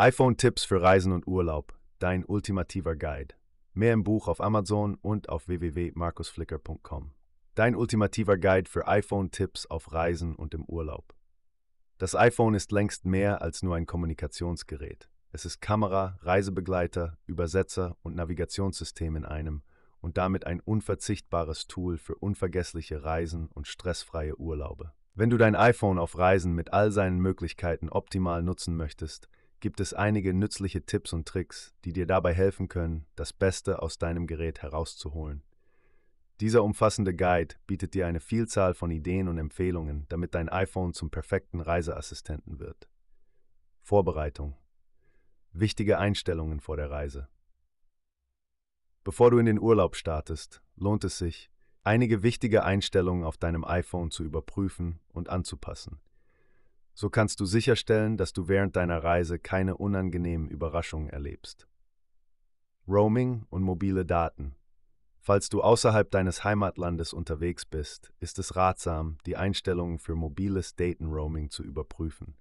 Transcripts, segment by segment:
iPhone-Tipps für Reisen und Urlaub, dein ultimativer Guide. Mehr im Buch auf Amazon und auf www.markusflicker.com. Dein ultimativer Guide für iPhone-Tipps auf Reisen und im Urlaub. Das iPhone ist längst mehr als nur ein Kommunikationsgerät. Es ist Kamera, Reisebegleiter, Übersetzer und Navigationssystem in einem und damit ein unverzichtbares Tool für unvergessliche Reisen und stressfreie Urlaube. Wenn du dein iPhone auf Reisen mit all seinen Möglichkeiten optimal nutzen möchtest, gibt es einige nützliche Tipps und Tricks, die dir dabei helfen können, das Beste aus deinem Gerät herauszuholen. Dieser umfassende Guide bietet dir eine Vielzahl von Ideen und Empfehlungen, damit dein iPhone zum perfekten Reiseassistenten wird. Vorbereitung. Wichtige Einstellungen vor der Reise. Bevor du in den Urlaub startest, lohnt es sich, einige wichtige Einstellungen auf deinem iPhone zu überprüfen und anzupassen. So kannst du sicherstellen, dass du während deiner Reise keine unangenehmen Überraschungen erlebst. Roaming und mobile Daten. Falls du außerhalb deines Heimatlandes unterwegs bist, ist es ratsam, die Einstellungen für mobiles Datenroaming zu überprüfen.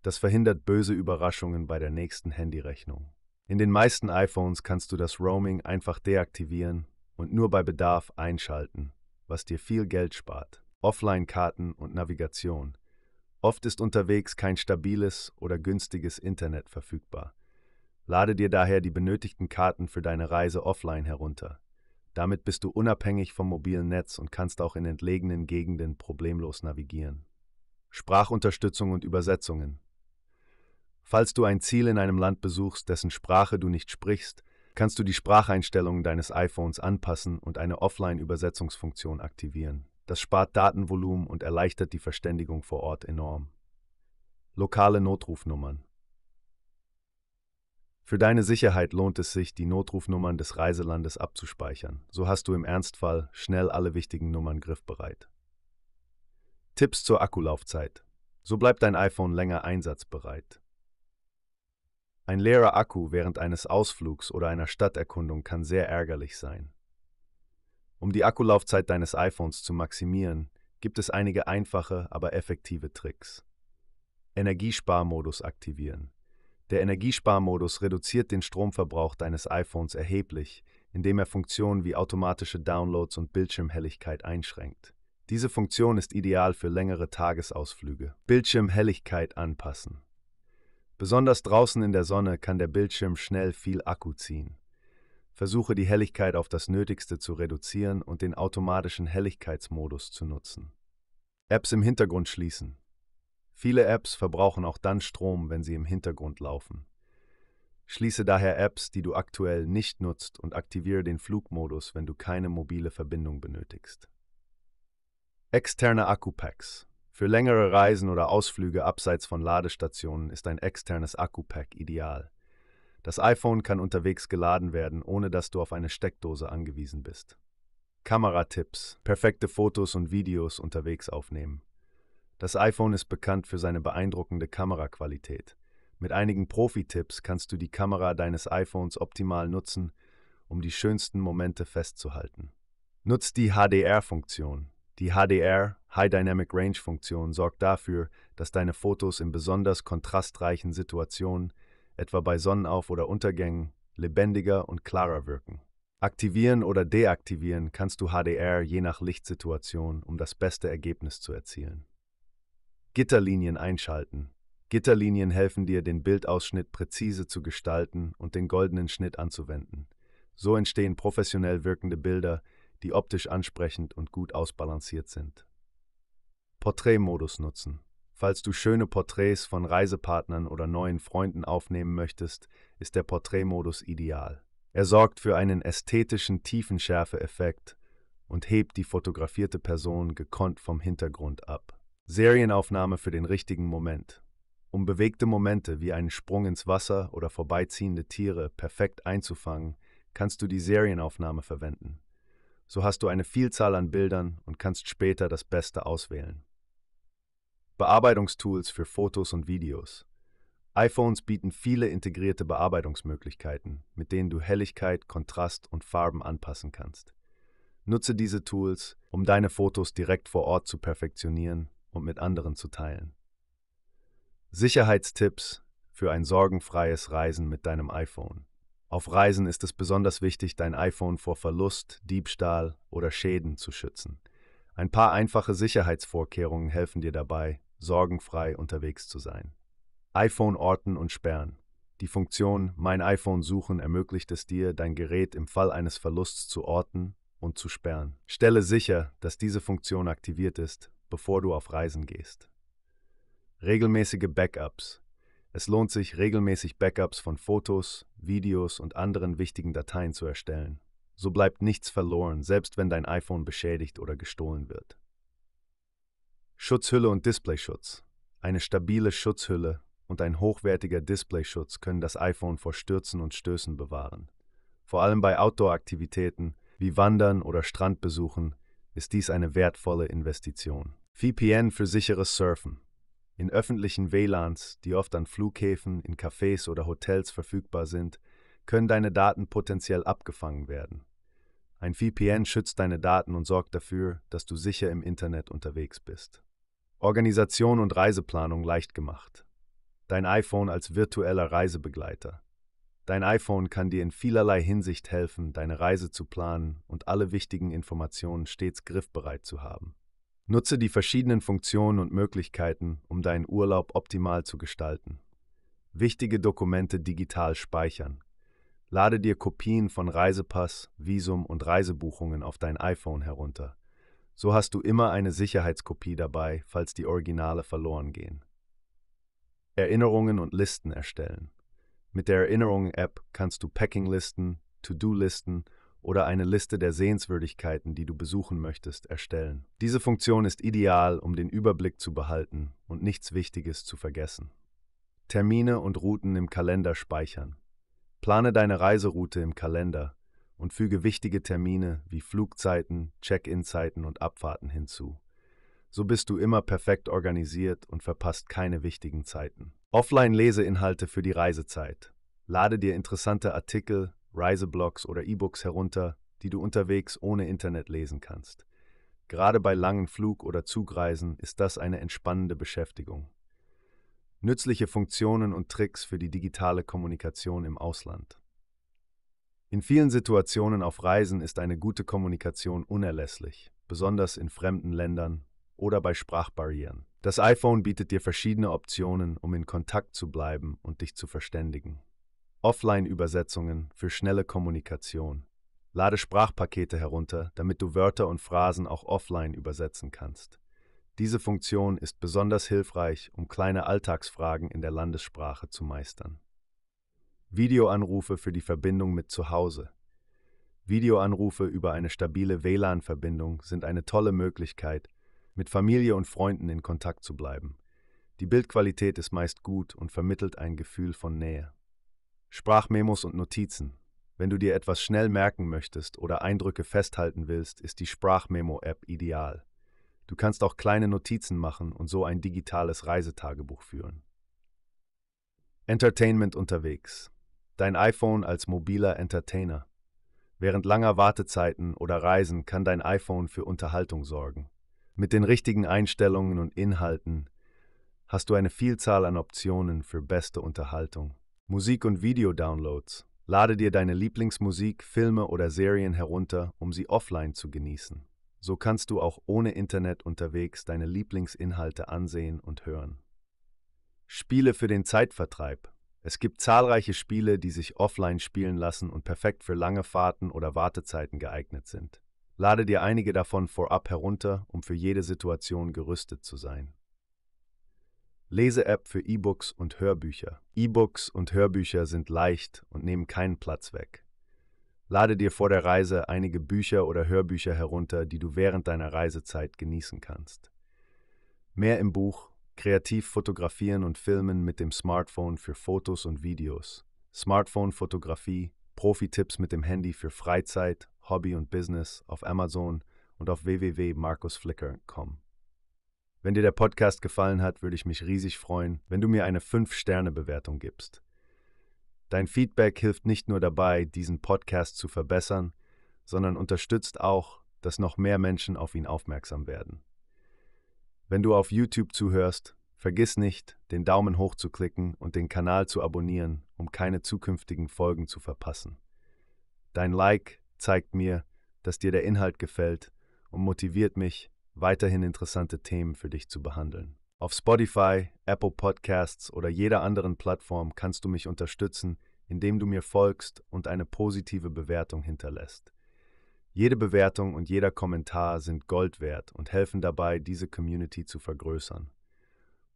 Das verhindert böse Überraschungen bei der nächsten Handyrechnung. In den meisten iPhones kannst du das Roaming einfach deaktivieren und nur bei Bedarf einschalten, was dir viel Geld spart. Offline-Karten und Navigation. Oft ist unterwegs kein stabiles oder günstiges Internet verfügbar. Lade dir daher die benötigten Karten für deine Reise offline herunter. Damit bist du unabhängig vom mobilen Netz und kannst auch in entlegenen Gegenden problemlos navigieren. Sprachunterstützung und Übersetzungen. Falls du ein Ziel in einem Land besuchst, dessen Sprache du nicht sprichst, kannst du die Spracheinstellungen deines iPhones anpassen und eine Offline-Übersetzungsfunktion aktivieren. Das spart Datenvolumen und erleichtert die Verständigung vor Ort enorm. Lokale Notrufnummern. Für deine Sicherheit lohnt es sich, die Notrufnummern des Reiselandes abzuspeichern. So hast du im Ernstfall schnell alle wichtigen Nummern griffbereit. Tipps zur Akkulaufzeit. So bleibt dein iPhone länger einsatzbereit. Ein leerer Akku während eines Ausflugs oder einer Stadterkundung kann sehr ärgerlich sein. Um die Akkulaufzeit deines iPhones zu maximieren, gibt es einige einfache, aber effektive Tricks. Energiesparmodus aktivieren. Der Energiesparmodus reduziert den Stromverbrauch deines iPhones erheblich, indem er Funktionen wie automatische Downloads und Bildschirmhelligkeit einschränkt. Diese Funktion ist ideal für längere Tagesausflüge. Bildschirmhelligkeit anpassen. Besonders draußen in der Sonne kann der Bildschirm schnell viel Akku ziehen. Versuche die Helligkeit auf das Nötigste zu reduzieren und den automatischen Helligkeitsmodus zu nutzen. Apps im Hintergrund schließen. Viele Apps verbrauchen auch dann Strom, wenn sie im Hintergrund laufen. Schließe daher Apps, die du aktuell nicht nutzt und aktiviere den Flugmodus, wenn du keine mobile Verbindung benötigst. Externe Akkupacks. Für längere Reisen oder Ausflüge abseits von Ladestationen ist ein externes Akkupack ideal. Das iPhone kann unterwegs geladen werden, ohne dass du auf eine Steckdose angewiesen bist. Kameratipps: Perfekte Fotos und Videos unterwegs aufnehmen. Das iPhone ist bekannt für seine beeindruckende Kameraqualität. Mit einigen Profi-Tipps kannst du die Kamera deines iPhones optimal nutzen, um die schönsten Momente festzuhalten. Nutz die HDR-Funktion. Die HDR, High Dynamic Range Funktion, sorgt dafür, dass deine Fotos in besonders kontrastreichen Situationen etwa bei Sonnenauf- oder Untergängen, lebendiger und klarer wirken. Aktivieren oder deaktivieren kannst du HDR je nach Lichtsituation, um das beste Ergebnis zu erzielen. Gitterlinien einschalten. Gitterlinien helfen dir, den Bildausschnitt präzise zu gestalten und den goldenen Schnitt anzuwenden. So entstehen professionell wirkende Bilder, die optisch ansprechend und gut ausbalanciert sind. Porträtmodus nutzen. Falls du schöne Porträts von Reisepartnern oder neuen Freunden aufnehmen möchtest, ist der Porträtmodus ideal. Er sorgt für einen ästhetischen Tiefenschärfe-Effekt und hebt die fotografierte Person gekonnt vom Hintergrund ab. Serienaufnahme für den richtigen Moment. Um bewegte Momente wie einen Sprung ins Wasser oder vorbeiziehende Tiere perfekt einzufangen, kannst du die Serienaufnahme verwenden. So hast du eine Vielzahl an Bildern und kannst später das Beste auswählen. Bearbeitungstools für Fotos und Videos. iPhones bieten viele integrierte Bearbeitungsmöglichkeiten, mit denen du Helligkeit, Kontrast und Farben anpassen kannst. Nutze diese Tools, um deine Fotos direkt vor Ort zu perfektionieren und mit anderen zu teilen. Sicherheitstipps für ein sorgenfreies Reisen mit deinem iPhone. Auf Reisen ist es besonders wichtig, dein iPhone vor Verlust, Diebstahl oder Schäden zu schützen. Ein paar einfache Sicherheitsvorkehrungen helfen dir dabei, sorgenfrei unterwegs zu sein. iPhone orten und sperren. Die Funktion Mein iPhone suchen ermöglicht es dir, dein Gerät im Fall eines Verlusts zu orten und zu sperren. Stelle sicher, dass diese Funktion aktiviert ist, bevor du auf Reisen gehst. Regelmäßige Backups. Es lohnt sich, regelmäßig Backups von Fotos, Videos und anderen wichtigen Dateien zu erstellen. So bleibt nichts verloren, selbst wenn dein iPhone beschädigt oder gestohlen wird. Schutzhülle und Displayschutz. Eine stabile Schutzhülle und ein hochwertiger Displayschutz können das iPhone vor Stürzen und Stößen bewahren. Vor allem bei Outdoor-Aktivitäten wie Wandern oder Strandbesuchen ist dies eine wertvolle Investition. VPN für sicheres Surfen. In öffentlichen WLANs, die oft an Flughäfen, in Cafés oder Hotels verfügbar sind, können deine Daten potenziell abgefangen werden. Ein VPN schützt deine Daten und sorgt dafür, dass du sicher im Internet unterwegs bist. Organisation und Reiseplanung leicht gemacht. Dein iPhone als virtueller Reisebegleiter. Dein iPhone kann dir in vielerlei Hinsicht helfen, deine Reise zu planen und alle wichtigen Informationen stets griffbereit zu haben. Nutze die verschiedenen Funktionen und Möglichkeiten, um deinen Urlaub optimal zu gestalten. Wichtige Dokumente digital speichern. Lade dir Kopien von Reisepass, Visum und Reisebuchungen auf dein iPhone herunter. So hast du immer eine Sicherheitskopie dabei, falls die Originale verloren gehen. Erinnerungen und Listen erstellen. Mit der Erinnerungen-App kannst du Packing-Listen, To-Do-Listen oder eine Liste der Sehenswürdigkeiten, die du besuchen möchtest, erstellen. Diese Funktion ist ideal, um den Überblick zu behalten und nichts Wichtiges zu vergessen. Termine und Routen im Kalender speichern. Plane deine Reiseroute im Kalender, und füge wichtige Termine wie Flugzeiten, Check-in-Zeiten und Abfahrten hinzu. So bist du immer perfekt organisiert und verpasst keine wichtigen Zeiten. Offline-Leseinhalte für die Reisezeit. Lade dir interessante Artikel, Reiseblogs oder E-Books herunter, die du unterwegs ohne Internet lesen kannst. Gerade bei langen Flug- oder Zugreisen ist das eine entspannende Beschäftigung. Nützliche Funktionen und Tricks für die digitale Kommunikation im Ausland. In vielen Situationen auf Reisen ist eine gute Kommunikation unerlässlich, besonders in fremden Ländern oder bei Sprachbarrieren. Das iPhone bietet dir verschiedene Optionen, um in Kontakt zu bleiben und dich zu verständigen. Offline-Übersetzungen für schnelle Kommunikation. Lade Sprachpakete herunter, damit du Wörter und Phrasen auch offline übersetzen kannst. Diese Funktion ist besonders hilfreich, um kleine Alltagsfragen in der Landessprache zu meistern. Videoanrufe für die Verbindung mit zu Hause. Videoanrufe über eine stabile WLAN-Verbindung sind eine tolle Möglichkeit, mit Familie und Freunden in Kontakt zu bleiben. Die Bildqualität ist meist gut und vermittelt ein Gefühl von Nähe. Sprachmemos und Notizen. Wenn du dir etwas schnell merken möchtest oder Eindrücke festhalten willst, ist die Sprachmemo-App ideal. Du kannst auch kleine Notizen machen und so ein digitales Reisetagebuch führen. Entertainment unterwegs. Dein iPhone als mobiler Entertainer. Während langer Wartezeiten oder Reisen kann dein iPhone für Unterhaltung sorgen. Mit den richtigen Einstellungen und Inhalten hast du eine Vielzahl an Optionen für beste Unterhaltung. Musik- und Video-Downloads. Lade dir deine Lieblingsmusik, Filme oder Serien herunter, um sie offline zu genießen. So kannst du auch ohne Internet unterwegs deine Lieblingsinhalte ansehen und hören. Spiele für den Zeitvertreib. Es gibt zahlreiche Spiele, die sich offline spielen lassen und perfekt für lange Fahrten oder Wartezeiten geeignet sind. Lade dir einige davon vorab herunter, um für jede Situation gerüstet zu sein. Lese-App für E-Books und Hörbücher. E-Books und Hörbücher sind leicht und nehmen keinen Platz weg. Lade dir vor der Reise einige Bücher oder Hörbücher herunter, die du während deiner Reisezeit genießen kannst. Mehr im Buch Kreativ fotografieren und filmen mit dem Smartphone für Fotos und Videos. Smartphone-Fotografie, Profi-Tipps mit dem Handy für Freizeit, Hobby und Business auf Amazon und auf www.markusflicker.com. Wenn dir der Podcast gefallen hat, würde ich mich riesig freuen, wenn du mir eine 5-Sterne-Bewertung gibst. Dein Feedback hilft nicht nur dabei, diesen Podcast zu verbessern, sondern unterstützt auch, dass noch mehr Menschen auf ihn aufmerksam werden. Wenn du auf YouTube zuhörst, Vergiss nicht, den Daumen hoch zu klicken und den Kanal zu abonnieren, um keine zukünftigen Folgen zu verpassen. Dein Like zeigt mir, dass dir der Inhalt gefällt und motiviert mich, weiterhin interessante Themen für dich zu behandeln. Auf Spotify, Apple Podcasts oder jeder anderen Plattform kannst du mich unterstützen, indem du mir folgst und eine positive Bewertung hinterlässt. Jede Bewertung und jeder Kommentar sind Gold wert und helfen dabei, diese Community zu vergrößern.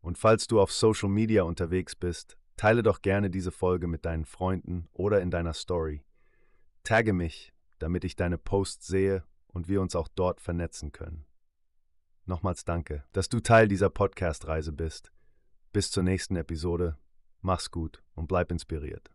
Und falls du auf Social Media unterwegs bist, teile doch gerne diese Folge mit deinen Freunden oder in deiner Story. Tagge mich, damit ich deine Posts sehe und wir uns auch dort vernetzen können. Nochmals danke, dass du Teil dieser Podcast-Reise bist. Bis zur nächsten Episode. Mach's gut und bleib inspiriert.